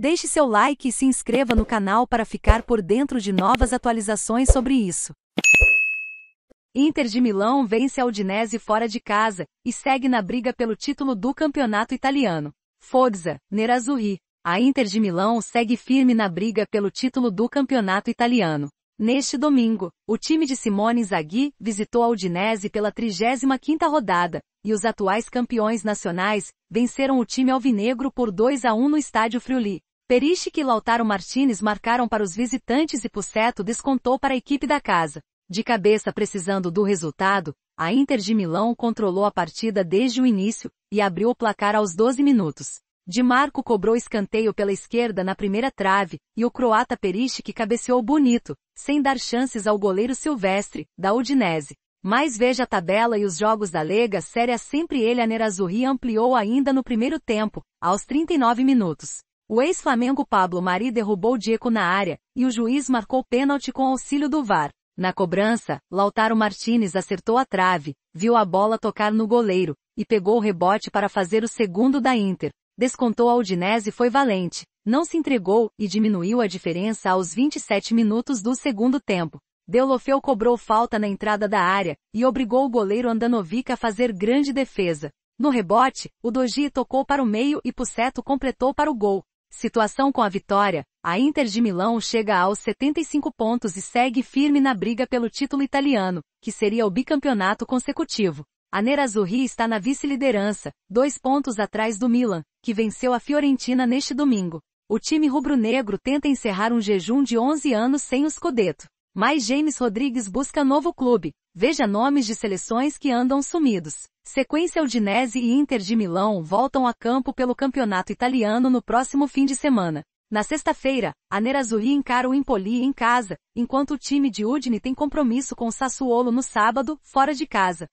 Deixe seu like e se inscreva no canal para ficar por dentro de novas atualizações sobre isso. Inter de Milão vence a Udinese fora de casa e segue na briga pelo título do campeonato italiano. Forza, Nerazzurri. A Inter de Milão segue firme na briga pelo título do campeonato italiano. Neste domingo, o time de Simone Zagui visitou a Udinese pela 35ª rodada, e os atuais campeões nacionais venceram o time alvinegro por 2 a 1 no estádio Friuli. Perisic e Lautaro Martinez marcaram para os visitantes e Pusseto descontou para a equipe da casa. De cabeça precisando do resultado, a Inter de Milão controlou a partida desde o início e abriu o placar aos 12 minutos. Di Marco cobrou escanteio pela esquerda na primeira trave, e o croata Perisic cabeceou bonito, sem dar chances ao goleiro Silvestre, da Udinese. Mas veja a tabela e os jogos da Lega Série sempre ele a Nerazzurri ampliou ainda no primeiro tempo, aos 39 minutos. O ex-Flamengo Pablo Mari derrubou Diego na área, e o juiz marcou pênalti com auxílio do VAR. Na cobrança, Lautaro Martinez acertou a trave, viu a bola tocar no goleiro, e pegou o rebote para fazer o segundo da Inter descontou a Udinese foi valente, não se entregou e diminuiu a diferença aos 27 minutos do segundo tempo. Deulofeu cobrou falta na entrada da área e obrigou o goleiro Andanovic a fazer grande defesa. No rebote, o Doji tocou para o meio e Pusseto completou para o gol. Situação com a vitória, a Inter de Milão chega aos 75 pontos e segue firme na briga pelo título italiano, que seria o bicampeonato consecutivo. A Nerazzurri está na vice-liderança, dois pontos atrás do Milan, que venceu a Fiorentina neste domingo. O time rubro-negro tenta encerrar um jejum de 11 anos sem o Scudetto. Mas James Rodrigues busca novo clube. Veja nomes de seleções que andam sumidos. Sequência Udinese e Inter de Milão voltam a campo pelo campeonato italiano no próximo fim de semana. Na sexta-feira, a Nerazzurri encara o Empoli em casa, enquanto o time de Udine tem compromisso com o Sassuolo no sábado, fora de casa.